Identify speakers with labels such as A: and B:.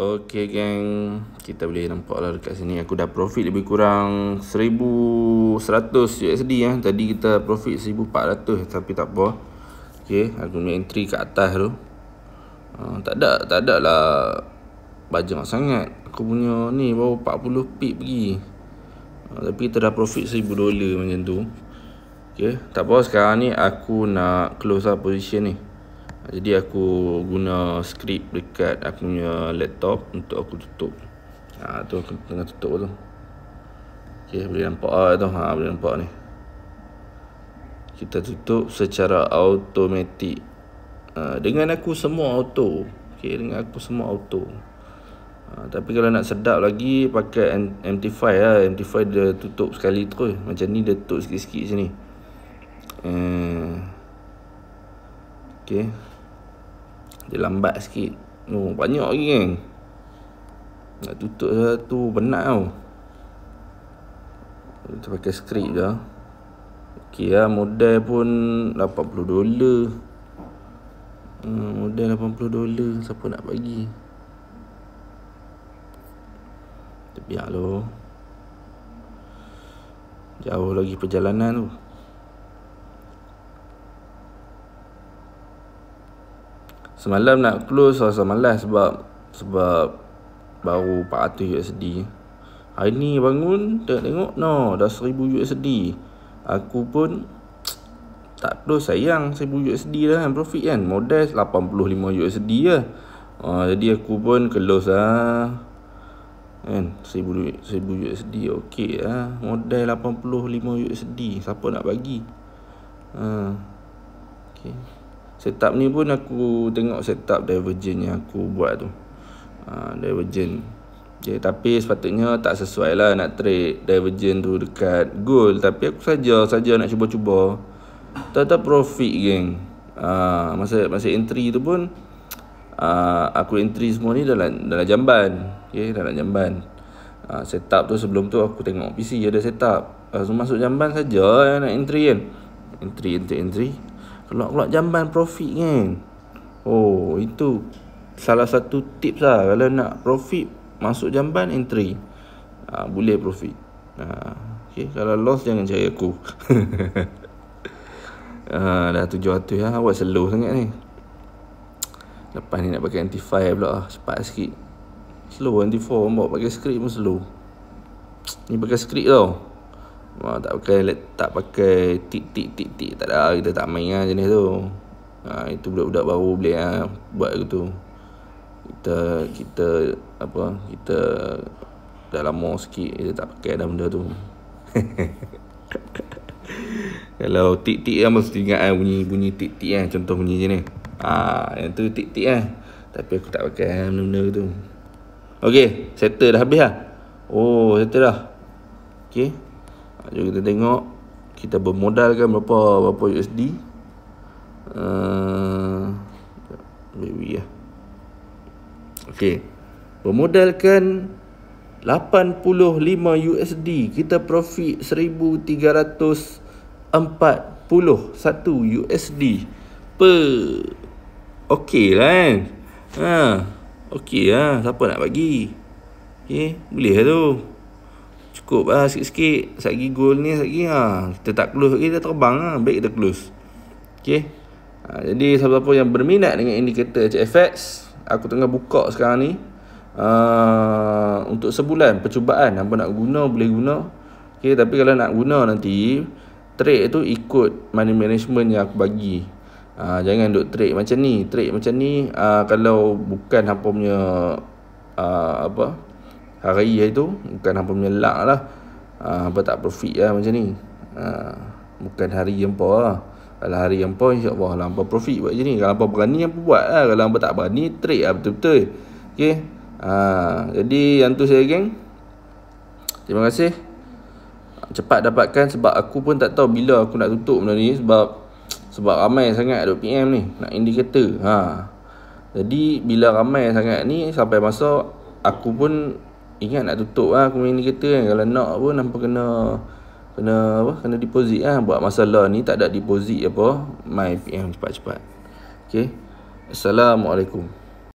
A: Okay gang Kita boleh nampak lah dekat sini Aku dah profit lebih kurang 1100 USD eh. Tadi kita profit 1400 Tapi tak apa Okay Aku punya entry kat atas tu uh, Tak ada Tak ada lah Bajang sangat Aku punya ni Baru 40 pip pergi uh, Tapi kita dah profit 1000 dolar macam tu Okay Tak apa sekarang ni Aku nak close lah position ni jadi aku guna skrip dekat aku punya laptop untuk aku tutup. Ha tu aku tengah tutup tu. Okey boleh nampak ah tu. Ha boleh nampak ni. Kita tutup secara automatik. Ha, dengan aku semua auto. Okey dengan aku semua auto. Ha, tapi kalau nak sedap lagi pakai MT5 lah. MT5 dia tutup sekali terus. Macam ni dia tutup sikit-sikit sini. Hmm. Okey. Dia lambat sikit Oh banyak lagi kan Nak tutup satu Penat tau Kita pakai skrip dah. Okay lah Modal pun 80 dolar hmm, Modal 80 dolar Siapa nak bagi Kita biar lo? Jauh lagi perjalanan tu Semalam nak close rasa malas sebab Sebab Baru 400 USD Hari ni bangun Tengok-tengok No dah 1000 USD Aku pun Tak close sayang 1000 USD lah kan Profit kan Modest 85 USD lah uh, Jadi aku pun close lah Kan 1000, 1000 USD Okay lah Modest 85 USD Siapa nak bagi uh, ah, Okay Setup ni pun aku tengok setup divergent yang aku buat tu ha, Divergent okay, Tapi sepatutnya tak sesuai lah nak trade divergen tu dekat goal Tapi aku saja saja nak cuba-cuba Tata profit geng ha, masa, masa entry tu pun ha, Aku entry semua ni dalam, dalam jamban okay, Dalam jamban ha, Setup tu sebelum tu aku tengok PC ada setup ha, Masuk jamban saja nak entry kan Entry, entry, entry Keluar-keluar jamban profit kan Oh itu Salah satu tips lah Kalau nak profit Masuk jamban entry ha, Boleh profit ha, ah, okay. Kalau loss jangan cari aku ha, Dah 700 lah ya. Awak slow sangat ni Lepas ni nak pakai anti fire pula lah Cepat sikit Slow anti 4 Bawa pakai skrip pun slow Ni pakai skrip tau Ha, tak pakai tak pakai tik tik tik tik tak ada kita tak main lah jenis tu. Ha, itu budak-budak baru boleh ha, buat gitu. Kita kita apa kita dah lama sikit kita tak pakai dah benda tu. Kalau tik tik yang mesti ingat kan, bunyi bunyi tik tik kan contoh bunyi je ni. Ha, yang tu tik tik kan. Tapi aku tak pakai kan, benda-benda tu. Okey, settle dah habis lah. Oh, settle dah. Okey. Ha, jom kita tengok Kita bermodalkan berapa berapa USD uh, Maybe ya Okay Bermodalkan 85 USD Kita profit 1341 USD Per okey lah kan Haa Okey lah, siapa nak bagi Okey, boleh lah tu Cukup lah sikit-sikit Satu lagi goal ni Satu lagi ha. Kita tak close lagi Dah terbang lah Baik kita close Okay ha, Jadi siapa-siapa yang berminat Dengan indikator HFX Aku tengah buka sekarang ni uh, Untuk sebulan Percubaan Apa nak guna Boleh guna Okay Tapi kalau nak guna nanti Trade tu ikut Money management yang aku bagi Ha, jangan duk trade macam ni Trade macam ni uh, Kalau bukan apa punya uh, Apa hari itu bukan apa menyelak lah ha, ah, hampa tak profit lah macam ni ha, bukan hari yang apa lah kalau hari yang apa insyaAllah lah hampa profit buat macam ni kalau hampa berani apa buat lah kalau hampa tak berani trade lah betul-betul ok ha, jadi yang tu saya geng terima kasih cepat dapatkan sebab aku pun tak tahu bila aku nak tutup benda ni sebab sebab ramai sangat 2pm ni nak indikator, ha. jadi bila ramai sangat ni sampai masa aku pun ingat nak tutup lah aku punya indicator kan kalau nak pun nampak kena kena apa kena deposit lah buat masalah ni tak ada deposit apa my PM cepat-cepat ok Assalamualaikum